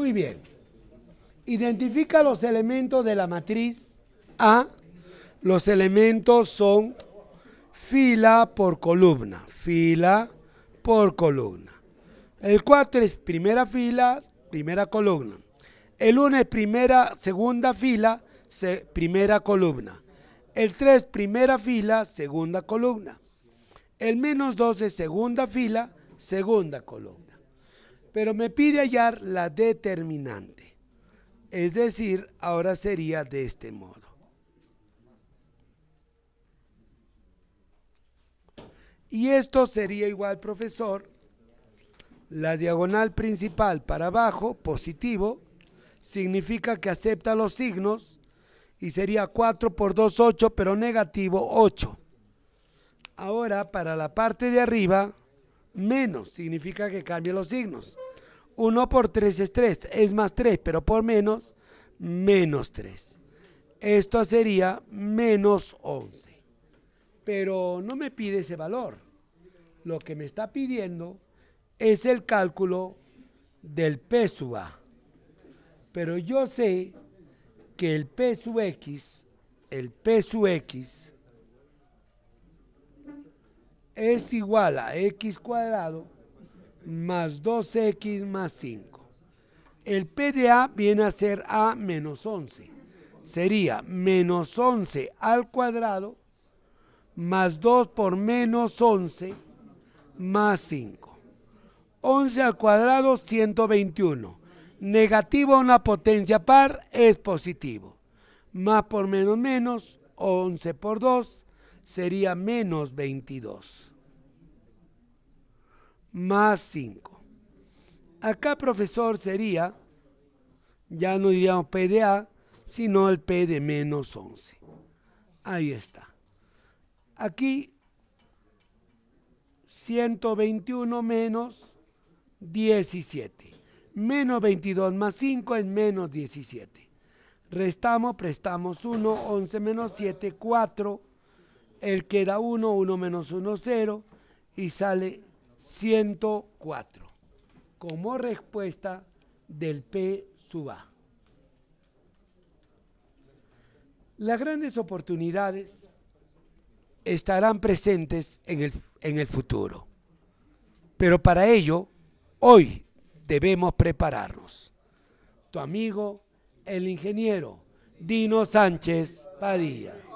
Muy bien. Identifica los elementos de la matriz A. Los elementos son fila por columna, fila por columna. El 4 es primera fila, primera columna. El 1 es primera, segunda fila, primera columna. El 3 primera fila, segunda columna. El menos 2 es segunda fila, segunda columna pero me pide hallar la determinante. Es decir, ahora sería de este modo. Y esto sería igual, profesor, la diagonal principal para abajo, positivo, significa que acepta los signos y sería 4 por 2, 8, pero negativo 8. Ahora, para la parte de arriba, menos significa que cambia los signos. 1 por 3 es 3, es más 3, pero por menos, menos 3. Esto sería menos 11. Pero no me pide ese valor. Lo que me está pidiendo es el cálculo del P sub A. Pero yo sé que el P sub X, el P sub X, es igual a x cuadrado más 2x más 5. El P de A viene a ser A menos 11. Sería menos 11 al cuadrado más 2 por menos 11 más 5. 11 al cuadrado, 121. Negativo a una potencia par es positivo. Más por menos menos, 11 por 2 sería menos 22 más 5. Acá profesor sería, ya no diríamos P de A, sino el P de menos 11. Ahí está. Aquí 121 menos 17. Menos 22 más 5 es menos 17. Restamos, prestamos 1, 11 menos 7, 4. El queda 1, 1 menos 1, 0. Y sale 104 como respuesta del P Suba Las grandes oportunidades estarán presentes en el, en el futuro, pero para ello hoy debemos prepararnos. Tu amigo, el ingeniero Dino Sánchez Padilla.